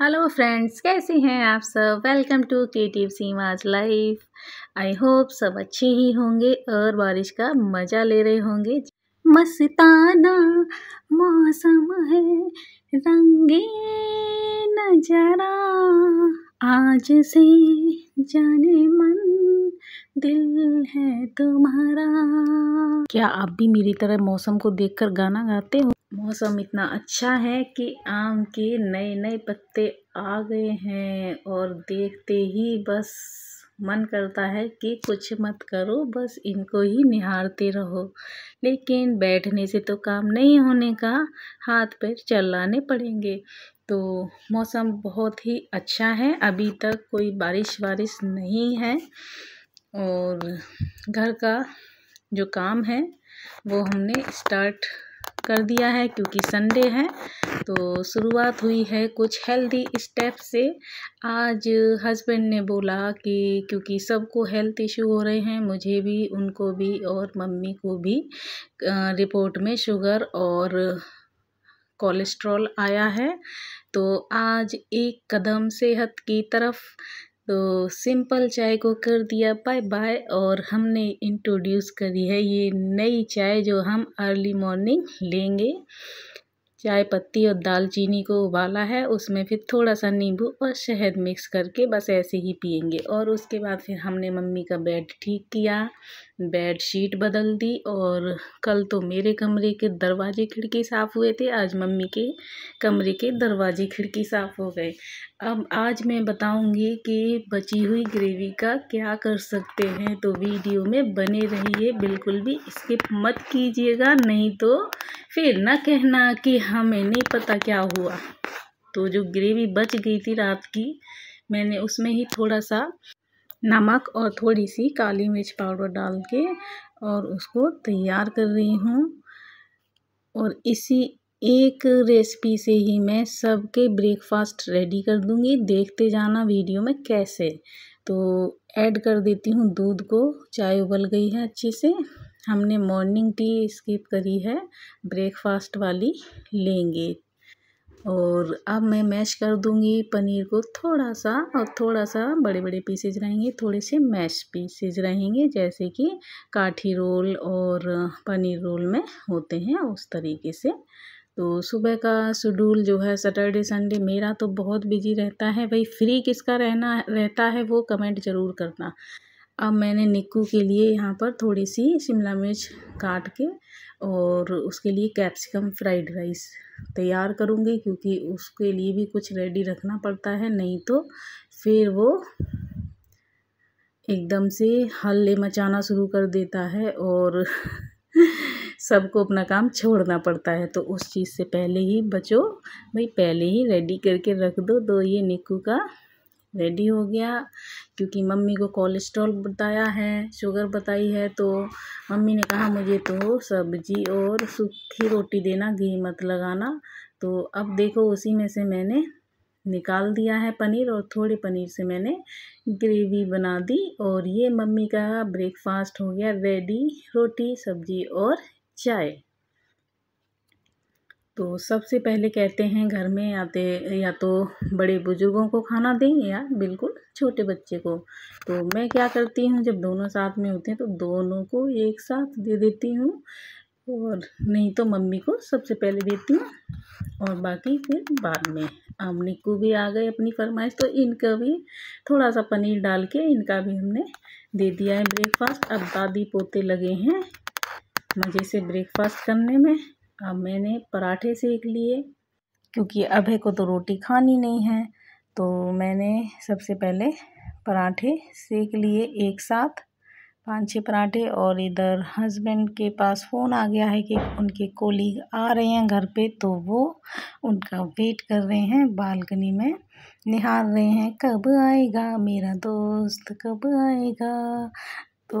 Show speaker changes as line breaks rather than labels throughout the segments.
hello friends कैसे हैं आप सब welcome to creative Seema's life I hope सब अच्छे ही होंगे और बारिश का मज़ा ले रहे होंगे मस्ताना मौसम है रंगे नजारा आज से जाने मन दिल है तुम्हारा क्या आप भी मेरी तरह मौसम को देखकर गाना गाते हो मौसम इतना अच्छा है कि आम के नए नए पत्ते आ गए हैं और देखते ही बस मन करता है कि कुछ मत करो बस इनको ही निहारते रहो लेकिन बैठने से तो काम नहीं होने का हाथ पैर चलाने पड़ेंगे तो मौसम बहुत ही अच्छा है अभी तक कोई बारिश वारिश नहीं है और घर का जो काम है वो हमने स्टार्ट कर दिया है क्योंकि संडे है तो शुरुआत हुई है कुछ हेल्दी स्टेप से आज हस्बैंड ने बोला कि क्योंकि सबको हेल्थ इशू हो रहे हैं मुझे भी उनको भी और मम्मी को भी रिपोर्ट में शुगर और कोलेस्ट्रॉल आया है तो आज एक कदम सेहत की तरफ तो सिंपल चाय को कर दिया बाय बाय और हमने इंट्रोड्यूस करी है ये नई चाय जो हम अर्ली मॉर्निंग लेंगे चाय पत्ती और दालचीनी को उबाला है उसमें फिर थोड़ा सा नींबू और शहद मिक्स करके बस ऐसे ही पियेंगे और उसके बाद फिर हमने मम्मी का बेड ठीक किया बेड शीट बदल दी और कल तो मेरे कमरे के दरवाजे खिड़की साफ़ हुए थे आज मम्मी के कमरे के दरवाजे खिड़की साफ़ हो गए अब आज मैं बताऊंगी कि बची हुई ग्रेवी का क्या कर सकते हैं तो वीडियो में बने रहिए बिल्कुल भी स्किप मत कीजिएगा नहीं तो फिर ना कहना कि हमें नहीं पता क्या हुआ तो जो ग्रेवी बच गई थी रात की मैंने उसमें ही थोड़ा सा नमक और थोड़ी सी काली मिर्च पाउडर डाल के और उसको तैयार कर रही हूँ और इसी एक रेसिपी से ही मैं सबके ब्रेकफास्ट रेडी कर दूँगी देखते जाना वीडियो में कैसे तो ऐड कर देती हूँ दूध को चाय उबल गई है अच्छे से हमने मॉर्निंग टी स्किप करी है ब्रेकफास्ट वाली लेंगे और अब मैं मैश कर दूंगी पनीर को थोड़ा सा और थोड़ा सा बड़े बड़े पीसेज रहेंगे थोड़े से मैश पीसेज रहेंगे जैसे कि काठी रोल और पनीर रोल में होते हैं उस तरीके से तो सुबह का शेड्यूल जो है सैटरडे संडे मेरा तो बहुत बिजी रहता है भाई फ्री किसका रहना रहता है वो कमेंट ज़रूर करना अब मैंने निक्कू के लिए यहाँ पर थोड़ी सी शिमला मिर्च काट के और उसके लिए कैप्सिकम फ्राइड राइस तैयार करूँगी क्योंकि उसके लिए भी कुछ रेडी रखना पड़ता है नहीं तो फिर वो एकदम से हल्ले मचाना शुरू कर देता है और सबको अपना काम छोड़ना पड़ता है तो उस चीज़ से पहले ही बचो भाई पहले ही रेडी करके रख दो तो ये निक्कू का रेडी हो गया क्योंकि मम्मी को कोलेस्ट्रॉल बताया है शुगर बताई है तो मम्मी ने कहा मुझे तो सब्जी और सूखी रोटी देना घी मत लगाना तो अब देखो उसी में से मैंने निकाल दिया है पनीर और थोड़े पनीर से मैंने ग्रेवी बना दी और ये मम्मी का ब्रेकफास्ट हो गया रेडी रोटी सब्जी और चाय तो सबसे पहले कहते हैं घर में तो या तो बड़े बुज़ुर्गों को खाना दें या बिल्कुल छोटे बच्चे को तो मैं क्या करती हूँ जब दोनों साथ में होते हैं तो दोनों को एक साथ दे देती हूँ और नहीं तो मम्मी को सबसे पहले देती हूँ और बाकी फिर बाद में अब को भी आ गए अपनी फरमाइश तो इनका भी थोड़ा सा पनीर डाल के इनका भी हमने दे दिया है ब्रेकफास्ट अब दादी पोते लगे हैं मज़े से ब्रेकफास्ट करने में अब मैंने पराठे सेक लिए क्योंकि अभय को तो रोटी खानी नहीं है तो मैंने सबसे पहले पराठे सेक लिए एक साथ पाँच छः पराठे और इधर हस्बैंड के पास फ़ोन आ गया है कि उनके कोलीग आ रहे हैं घर पे तो वो उनका वेट कर रहे हैं बालकनी में निहार रहे हैं कब आएगा मेरा दोस्त कब आएगा तो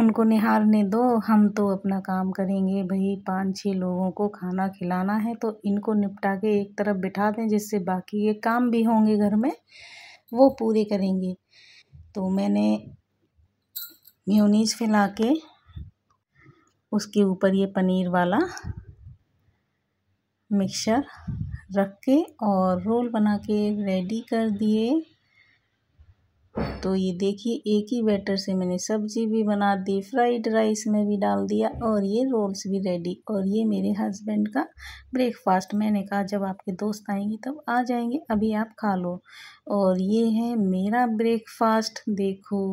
उनको निहारने दो हम तो अपना काम करेंगे भाई पाँच छः लोगों को खाना खिलाना है तो इनको निपटा के एक तरफ बिठा दें जिससे बाकी ये काम भी होंगे घर में वो पूरे करेंगे तो मैंने म्यूनीज फैला के उसके ऊपर ये पनीर वाला मिक्सर रख के और रोल बना के रेडी कर दिए तो ये देखिए एक ही बैटर से मैंने सब्जी भी बना दी फ्राइड राइस में भी डाल दिया और ये रोल्स भी रेडी और ये मेरे हस्बैंड का ब्रेकफास्ट मैंने कहा जब आपके दोस्त आएंगे तब आ जाएंगे अभी आप खा लो और ये है मेरा ब्रेकफास्ट देखो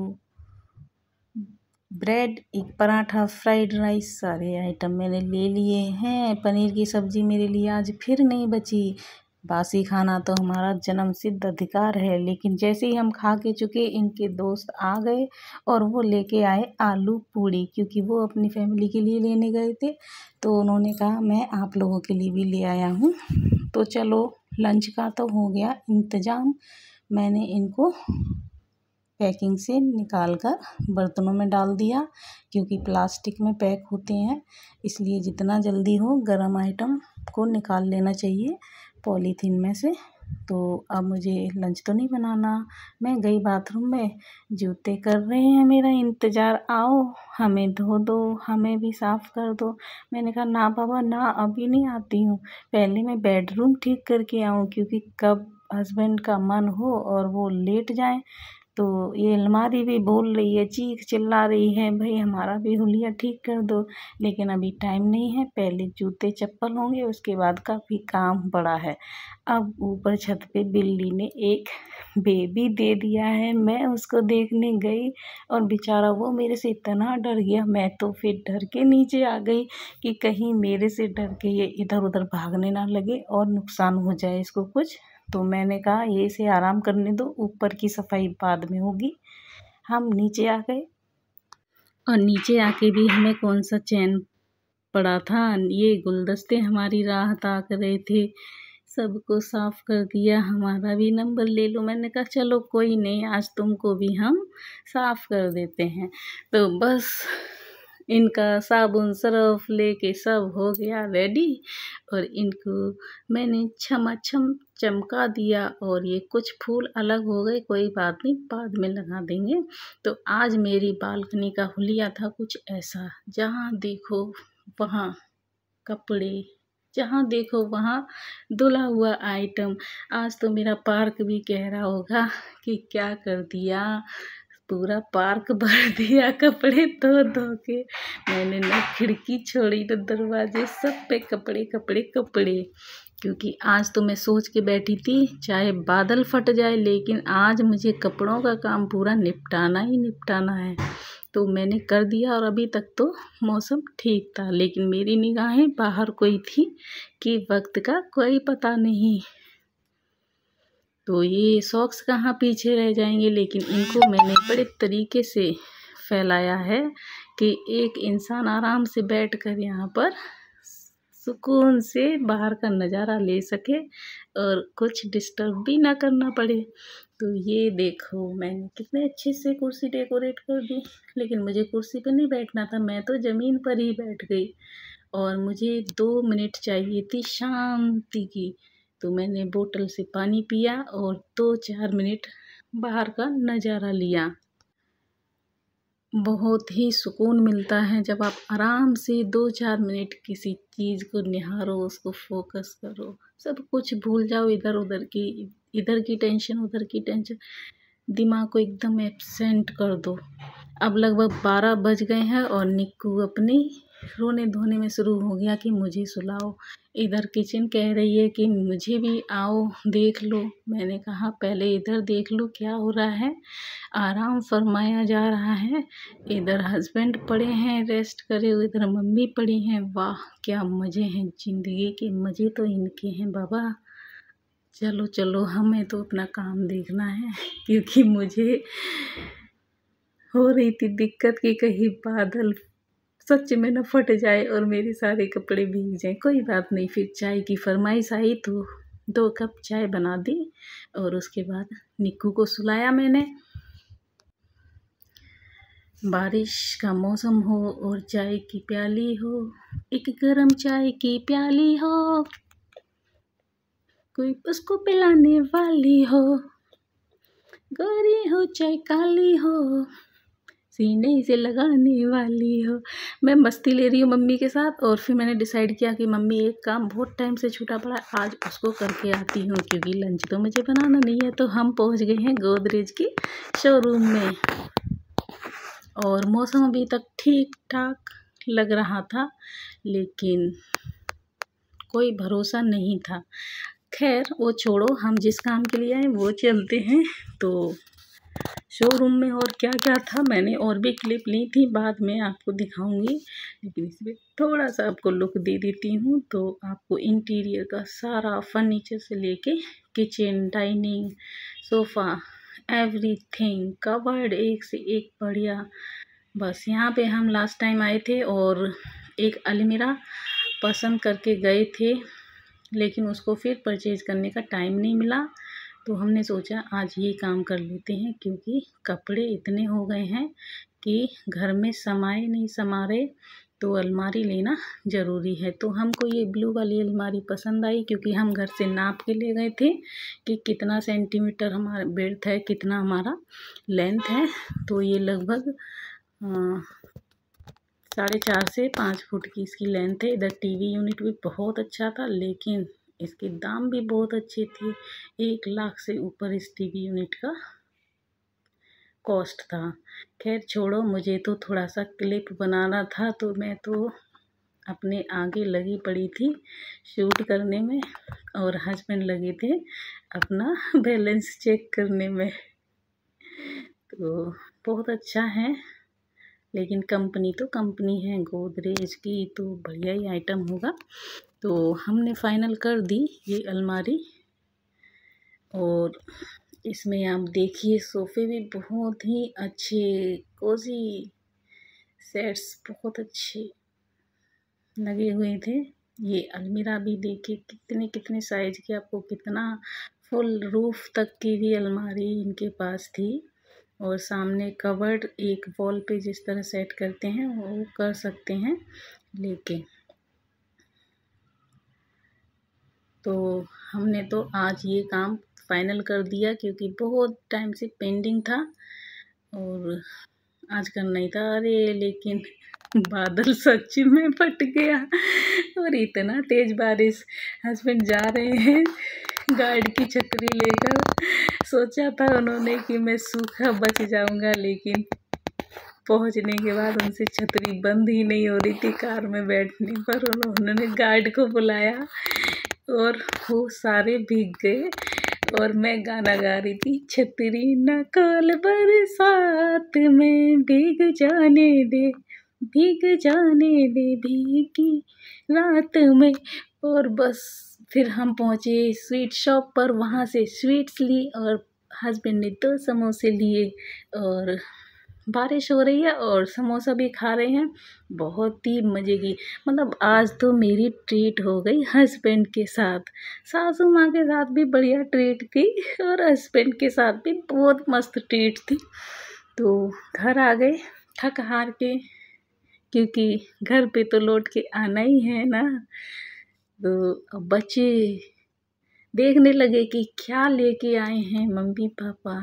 ब्रेड एक पराठा फ्राइड राइस सारे आइटम मैंने ले लिए हैं पनीर की सब्ज़ी मेरे लिए आज फिर नहीं बची बासी खाना तो हमारा जन्म सिद्ध अधिकार है लेकिन जैसे ही हम खा के चुके इनके दोस्त आ गए और वो लेके आए आलू पूड़ी क्योंकि वो अपनी फैमिली के लिए लेने गए थे तो उन्होंने कहा मैं आप लोगों के लिए भी ले आया हूँ तो चलो लंच का तो हो गया इंतज़ाम मैंने इनको पैकिंग से निकाल कर बर्तनों में डाल दिया क्योंकि प्लास्टिक में पैक होते हैं इसलिए जितना जल्दी हो गर्म आइटम को निकाल लेना चाहिए पॉलीथीन में से तो अब मुझे लंच तो नहीं बनाना मैं गई बाथरूम में जूते कर रहे हैं मेरा इंतज़ार आओ हमें धो दो हमें भी साफ़ कर दो मैंने कहा ना बाबा ना अभी नहीं आती हूँ पहले मैं बेडरूम ठीक करके आऊँ क्योंकि कब हस्बैंड का मन हो और वो लेट जाए तो ये अलमारी भी बोल रही है चीख चिल्ला रही है भाई हमारा भी हुलिया ठीक कर दो लेकिन अभी टाइम नहीं है पहले जूते चप्पल होंगे उसके बाद काफ़ी काम बड़ा है अब ऊपर छत पे बिल्ली ने एक बेबी दे दिया है मैं उसको देखने गई और बेचारा वो मेरे से इतना डर गया मैं तो फिर डर के नीचे आ गई कि कहीं मेरे से डर के ये इधर उधर भागने ना लगे और नुकसान हो जाए इसको कुछ तो मैंने कहा ये इसे आराम करने दो ऊपर की सफाई बाद में होगी हम नीचे आ गए और नीचे आके भी हमें कौन सा चैन पड़ा था ये गुलदस्ते हमारी राह ताक रहे थे सबको साफ कर दिया हमारा भी नंबर ले लो मैंने कहा चलो कोई नहीं आज तुमको भी हम साफ कर देते हैं तो बस इनका साबुन सर्फ लेके सब हो गया रेडी और इनको मैंने छमाछम चमका दिया और ये कुछ फूल अलग हो गए कोई बात नहीं बाद में लगा देंगे तो आज मेरी बालकनी का हुलिया था कुछ ऐसा जहाँ देखो वहाँ कपड़े जहाँ देखो वहाँ धुला हुआ आइटम आज तो मेरा पार्क भी कह रहा होगा कि क्या कर दिया पूरा पार्क भर दिया कपड़े धो धो के मैंने न खिड़की छोड़ी न तो दरवाजे सब पे कपड़े कपड़े कपड़े क्योंकि आज तो मैं सोच के बैठी थी चाहे बादल फट जाए लेकिन आज मुझे कपड़ों का काम पूरा निपटाना ही निपटाना है तो मैंने कर दिया और अभी तक तो मौसम ठीक था लेकिन मेरी निगाहें बाहर कोई थी कि वक्त का कोई पता नहीं तो ये सॉक्स कहाँ पीछे रह जाएंगे लेकिन इनको मैंने बड़े तरीके से फैलाया है कि एक इंसान आराम से बैठ कर यहाँ पर सुकून से बाहर का नज़ारा ले सके और कुछ डिस्टर्ब भी ना करना पड़े तो ये देखो मैंने कितने अच्छे से कुर्सी डेकोरेट कर दी लेकिन मुझे कुर्सी पर नहीं बैठना था मैं तो ज़मीन पर ही बैठ गई और मुझे दो मिनट चाहिए थी शांति की तो मैंने बोतल से पानी पिया और दो चार मिनट बाहर का नज़ारा लिया बहुत ही सुकून मिलता है जब आप आराम से दो चार मिनट किसी चीज़ को निहारो उसको फोकस करो सब कुछ भूल जाओ इधर उधर की इधर की टेंशन उधर की टेंशन दिमाग को एकदम एबसेंट कर दो अब लगभग बारह बज गए हैं और निक्कू अपनी रोने धोने में शुरू हो गया कि मुझे सुलाओ इधर किचन कह रही है कि मुझे भी आओ देख लो मैंने कहा पहले इधर देख लो क्या हो रहा है आराम फरमाया जा रहा है इधर हस्बैंड पड़े हैं रेस्ट करे हुए इधर मम्मी पड़ी हैं वाह क्या मज़े हैं ज़िंदगी के मज़े तो इनके हैं बाबा चलो चलो हमें तो अपना काम देखना है क्योंकि मुझे हो रही थी दिक्कत कि कहीं बादल सच में न फट जाए और मेरे सारे कपड़े भीग जाएं कोई बात नहीं फिर चाय की फरमाइश आई तो दो कप चाय बना दी और उसके बाद निक्कू को सुलाया मैंने बारिश का मौसम हो और चाय की प्याली हो एक गरम चाय की प्याली हो कोई उसको पिलाने वाली हो गोरी हो चाहे काली हो सीने से लगाने वाली हो मैं मस्ती ले रही हूँ मम्मी के साथ और फिर मैंने डिसाइड किया कि मम्मी एक काम बहुत टाइम से छूटा पड़ा आज उसको करके आती हूँ क्योंकि लंच तो मुझे बनाना नहीं है तो हम पहुँच गए हैं गोदरेज के शोरूम में और मौसम अभी तक ठीक ठाक लग रहा था लेकिन कोई भरोसा नहीं था खैर वो छोड़ो हम जिस काम के लिए आए वो चलते हैं तो शोरूम में और क्या क्या था मैंने और भी क्लिप ली थी बाद में आपको दिखाऊंगी लेकिन इसमें थोड़ा सा आपको लुक दे देती हूँ तो आपको इंटीरियर का सारा फर्नीचर से लेके kitchen dining sofa everything covered एक से एक बढ़िया बस यहाँ पे हम लास्ट टाइम आए थे और एक अलमीरा पसंद करके गए थे लेकिन उसको फिर परचेज़ करने का टाइम नहीं मिला तो हमने सोचा आज ये काम कर लेते हैं क्योंकि कपड़े इतने हो गए हैं कि घर में समाए नहीं समारे तो अलमारी लेना ज़रूरी है तो हमको ये ब्लू वाली अलमारी पसंद आई क्योंकि हम घर से नाप के ले गए थे कि कितना सेंटीमीटर हमारा बेल्थ है कितना हमारा लेंथ है तो ये लगभग साढ़े चार से पाँच फुट की इसकी लेंथ है इधर टीवी यूनिट भी बहुत अच्छा था लेकिन इसके दाम भी बहुत अच्छे थे एक लाख से ऊपर इस टीवी यूनिट का कॉस्ट था खैर छोड़ो मुझे तो थोड़ा सा क्लिप बनाना था तो मैं तो अपने आगे लगी पड़ी थी शूट करने में और हस्बैंड लगे थे अपना बैलेंस चेक करने में तो बहुत अच्छा है लेकिन कंपनी तो कंपनी है गोदरेज की तो बढ़िया ही आइटम होगा तो हमने फाइनल कर दी ये अलमारी और इसमें आप देखिए सोफ़े भी बहुत ही अच्छे कोजी सेट्स बहुत अच्छे लगे हुए थे ये अलमीरा भी देखिए कितने कितने साइज के आपको कितना फुल रूफ तक की भी अलमारी इनके पास थी और सामने कवर्ड एक वॉल पे जिस तरह सेट करते हैं वो कर सकते हैं लेके तो हमने तो आज ये काम फाइनल कर दिया क्योंकि बहुत टाइम से पेंडिंग था और आज करना ही था अरे लेकिन बादल सच्ची में फट गया और इतना तेज़ बारिश हस्बैंड जा रहे हैं गार्ड की छतरी लेकर सोचा था उन्होंने कि मैं सूखा बच जाऊंगा लेकिन पहुंचने के बाद उनसे छतरी बंद ही नहीं हो रही थी कार में बैठने पर उन्होंने गार्ड को बुलाया और वो सारे भीग गए और मैं गाना गा रही थी छतरी न काल बरसात में भीग जाने दे भीग जाने दे भीगी रात में और बस फिर हम पहुँचे स्वीट शॉप पर वहाँ से स्वीट्स ली और हस्बैंड ने दो समोसे लिए और बारिश हो रही है और समोसा भी खा रहे हैं बहुत ही मज़े की मतलब आज तो मेरी ट्रीट हो गई हस्बैंड के साथ सासू माँ के साथ भी बढ़िया ट्रीट थी और हस्बैंड के साथ भी बहुत मस्त ट्रीट थी तो घर आ गए थक हार के क्योंकि घर पे तो लौट के आना ही है ना तो बच्चे देखने लगे कि क्या लेके आए हैं मम्मी पापा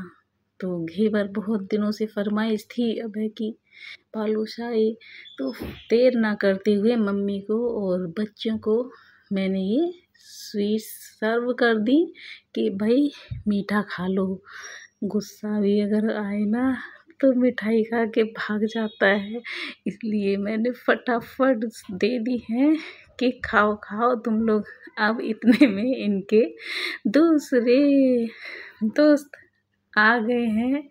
तो घेवर बहुत दिनों से फरमाइश थी अब है कि पालू शाही तो ना करते हुए मम्मी को और बच्चों को मैंने ये स्वीट सर्व कर दी कि भाई मीठा खा लो गुस्सा भी अगर आए ना तो मिठाई खा के भाग जाता है इसलिए मैंने फटाफट दे दी है कि खाओ खाओ तुम लोग अब इतने में इनके दूसरे दोस्त आ गए हैं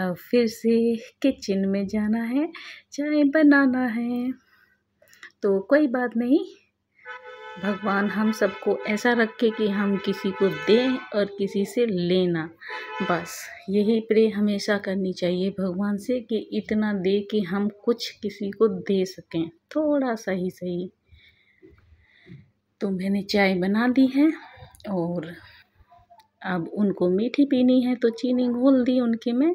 और फिर से किचन में जाना है चाय बनाना है तो कोई बात नहीं भगवान हम सबको ऐसा रखे कि हम किसी को दें और किसी से लेना बस यही प्रे हमेशा करनी चाहिए भगवान से कि इतना दे कि हम कुछ किसी को दे सकें थोड़ा सा ही सही तो मैंने चाय बना दी है और अब उनको मीठी पीनी है तो चीनी घोल दी उनके में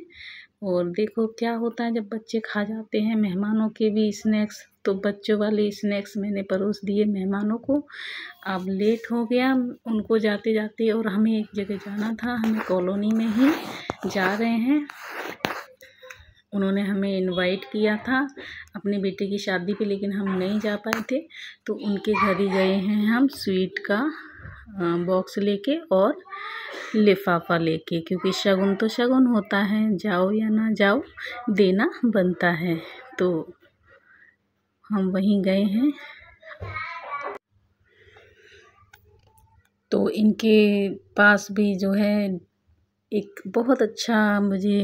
और देखो क्या होता है जब बच्चे खा जाते हैं मेहमानों के भी स्नैक्स तो बच्चों वाले स्नैक्स मैंने परोस दिए मेहमानों को अब लेट हो गया उनको जाते जाते और हमें एक जगह जाना था हमें कॉलोनी में ही जा रहे हैं उन्होंने हमें इनवाइट किया था अपने बेटे की शादी पे लेकिन हम नहीं जा पाए थे तो उनके घर ही गए हैं हम स्वीट का बॉक्स लेके और लिफाफा लेके क्योंकि शगुन तो शगुन होता है जाओ या ना जाओ देना बनता है तो हम वहीं गए हैं तो इनके पास भी जो है एक बहुत अच्छा मुझे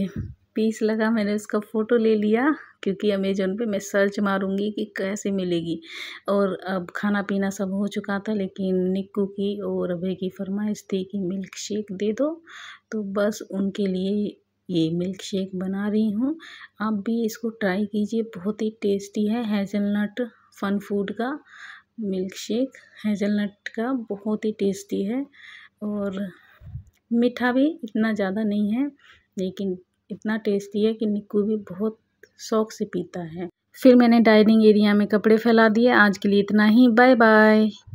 पीस लगा मैंने उसका फ़ोटो ले लिया क्योंकि अमेज़ोन पे मैं सर्च मारूंगी कि कैसे मिलेगी और अब खाना पीना सब हो चुका था लेकिन निक्कू की और अभय की फरमाइश थी कि मिल्क शेक दे दो तो बस उनके लिए ये मिल्क शेक बना रही हूँ आप भी इसको ट्राई कीजिए बहुत ही टेस्टी है हेज़लनट फ़न फूड का मिल्क शेक हेज़लनट का बहुत ही टेस्टी है और मीठा भी इतना ज़्यादा नहीं है लेकिन इतना टेस्टी है कि निक्कू भी बहुत शौक से पीता है फिर मैंने डाइनिंग एरिया में कपड़े फैला दिए आज के लिए इतना ही बाय बाय